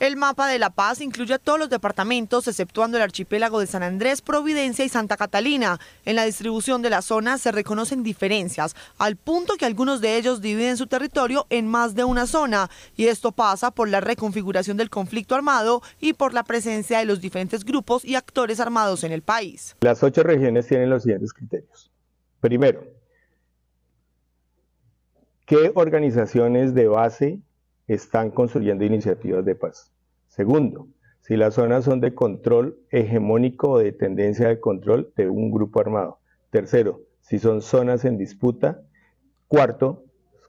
El mapa de La Paz incluye a todos los departamentos, exceptuando el archipiélago de San Andrés, Providencia y Santa Catalina. En la distribución de la zona se reconocen diferencias, al punto que algunos de ellos dividen su territorio en más de una zona, y esto pasa por la reconfiguración del conflicto armado y por la presencia de los diferentes grupos y actores armados en el país. Las ocho regiones tienen los siguientes criterios. Primero, ¿qué organizaciones de base están construyendo iniciativas de paz. Segundo, si las zonas son de control hegemónico o de tendencia de control de un grupo armado. Tercero, si son zonas en disputa. Cuarto,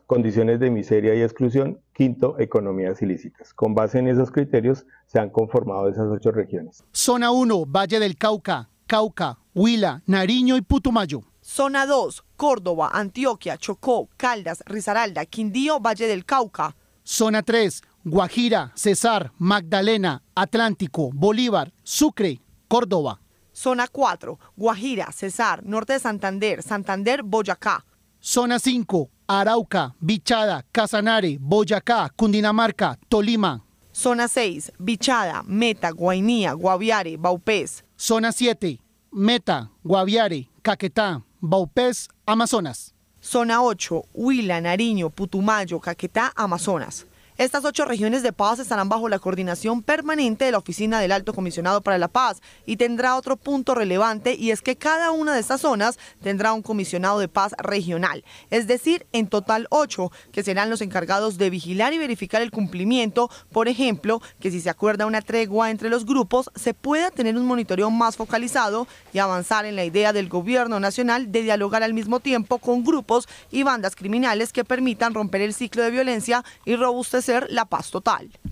condiciones de miseria y exclusión. Quinto, economías ilícitas. Con base en esos criterios se han conformado esas ocho regiones. Zona 1, Valle del Cauca, Cauca, Huila, Nariño y Putumayo. Zona 2, Córdoba, Antioquia, Chocó, Caldas, Risaralda, Quindío, Valle del Cauca, Zona 3, Guajira, Cesar, Magdalena, Atlántico, Bolívar, Sucre, Córdoba. Zona 4, Guajira, Cesar, Norte de Santander, Santander, Boyacá. Zona 5, Arauca, Bichada, Casanare, Boyacá, Cundinamarca, Tolima. Zona 6, Bichada, Meta, Guainía, Guaviare, Baupés. Zona 7, Meta, Guaviare, Caquetá, Baupés, Amazonas. Zona 8, Huila, Nariño, Putumayo, Caquetá, Amazonas. Estas ocho regiones de paz estarán bajo la coordinación permanente de la Oficina del Alto Comisionado para la Paz y tendrá otro punto relevante y es que cada una de estas zonas tendrá un comisionado de paz regional, es decir, en total ocho, que serán los encargados de vigilar y verificar el cumplimiento, por ejemplo, que si se acuerda una tregua entre los grupos, se pueda tener un monitoreo más focalizado y avanzar en la idea del gobierno nacional de dialogar al mismo tiempo con grupos y bandas criminales que permitan romper el ciclo de violencia y robustecer ser la paz total.